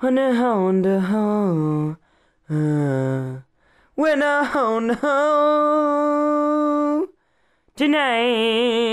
When I own the home. Uh, when I own the home. Tonight.